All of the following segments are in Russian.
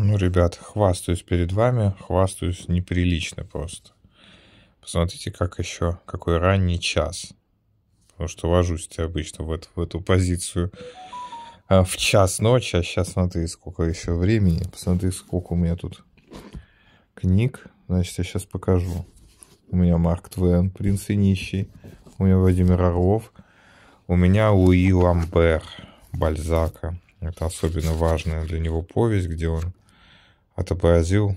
Ну, ребят, хвастаюсь перед вами, хвастаюсь неприлично просто. Посмотрите, как еще, какой ранний час. Потому что ложусь ты обычно в эту, в эту позицию а, в час ночи, а сейчас смотри, сколько еще времени. Посмотри, сколько у меня тут книг. Значит, я сейчас покажу. У меня Марк Твен, «Принц и нищий». У меня Владимир Орлов. У меня Луи Ламбер Бальзака. Это особенно важная для него повесть, где он отобразил,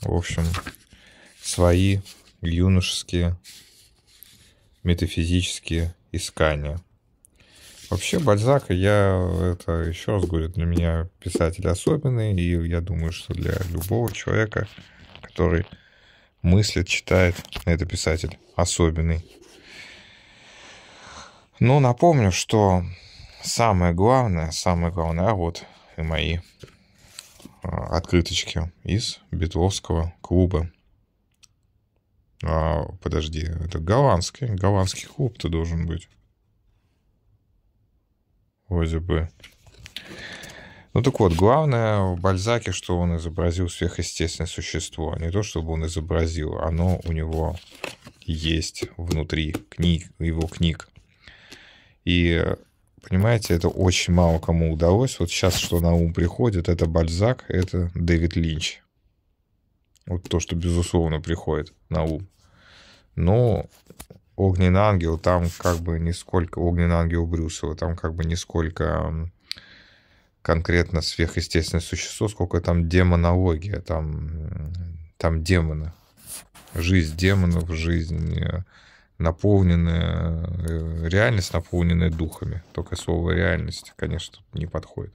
в общем, свои юношеские метафизические искания. Вообще Бальзак, я это еще раз говорю, для меня писатель особенный, и я думаю, что для любого человека, который мыслит, читает, это писатель особенный. Но напомню, что самое главное, самое главное, а вот и мои Э, открыточки из битловского клуба. А, подожди, это голландский. Голландский клуб ты должен быть. Вроде бы. Ну так вот, главное в Бальзаке, что он изобразил сверхъестественное существо. А не то, чтобы он изобразил, оно у него есть внутри книг, его книг. И Понимаете, это очень мало кому удалось. Вот сейчас, что на ум приходит, это Бальзак, это Дэвид Линч. Вот то, что, безусловно, приходит на ум. Но Огненный ангел там как бы нисколько, Огненный ангел Брюсова, там как бы нисколько конкретно сверхъестественное существо, сколько там демонология, там, там демоны, Жизнь демонов, жизнь э, наполненная э, реальность, наполненная духами. Только слово реальность, конечно, тут не подходит.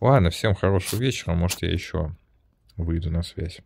Ладно, всем хорошего вечера. Может, я еще выйду на связь.